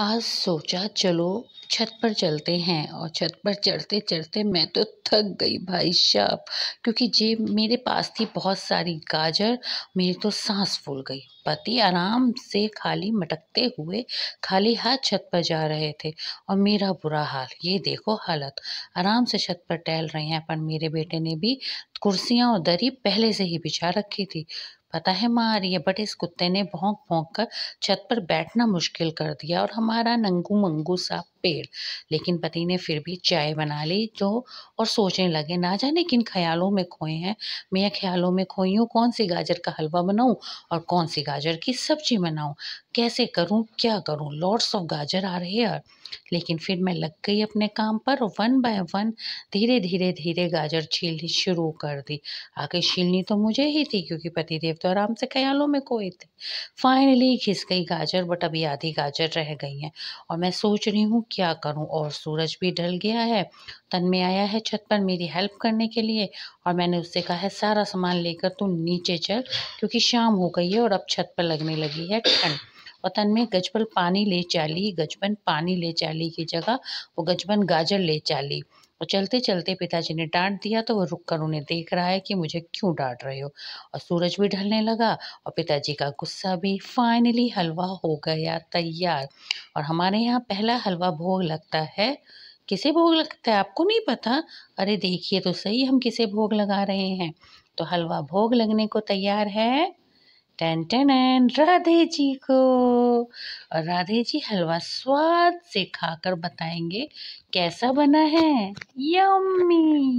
आज सोचा चलो छत पर चलते हैं और छत पर चढ़ते चढ़ते मैं तो थक गई भाई साहब क्योंकि जेब मेरे पास थी बहुत सारी गाजर मेरी तो सांस फूल गई पति आराम से खाली मटकते हुए खाली हाथ छत पर जा रहे थे और मेरा बुरा हाल ये देखो हालत आराम से छत पर टहल रहे हैं पर मेरे बेटे ने भी कुर्सियाँ और दरी पहले से ही बिछा रखी थी पता है माँ बट इस कुत्ते ने भोंक भोंक कर छत पर बैठना मुश्किल कर दिया और हमारा नंगू मंगू सा पेड़ लेकिन पति ने फिर भी चाय बना ली तो और सोचने लगे ना जाने किन ख्यालों में खोए हैं मैं ख्यालों में खोई हूँ कौन सी गाजर का हलवा बनाऊँ और कौन सी गाजर की सब्जी बनाऊँ कैसे करूँ क्या करूँ लॉर्ड्स ऑफ गाजर आ रहे हैं लेकिन फिर मैं लग गई अपने काम पर वन बाय वन धीरे धीरे धीरे गाजर छीलनी शुरू कर दी आगे छीलनी तो मुझे ही थी क्योंकि पति देव तो आराम से ख्यालों में खोए थे फाइनली घिस गई गाजर बट अभी आधी गाजर रह गई हैं और मैं सोच रही हूँ क्या करूं और सूरज भी ढल गया है तन में आया है छत पर मेरी हेल्प करने के लिए और मैंने उससे कहा है सारा सामान लेकर तू नीचे चल क्योंकि शाम हो गई है और अब छत पर लगने लगी है ठंड और तन में गजबल पानी ले चाली गजबन पानी ले चाली की जगह वो गजबन गाजर ले चाली और चलते चलते पिताजी ने डांट दिया तो वो रुक कर उन्हें देख रहा है कि मुझे क्यों डांट रहे हो और सूरज भी ढलने लगा और पिताजी का गुस्सा भी फाइनली हलवा हो गया तैयार और हमारे यहाँ पहला हलवा भोग लगता है किसे भोग लगता है आपको नहीं पता अरे देखिए तो सही हम किसे भोग लगा रहे हैं तो हलवा भोग लगने को तैयार है टन टन राधे जी को और राधे जी हलवा स्वाद से खाकर बताएंगे कैसा बना है यम्मी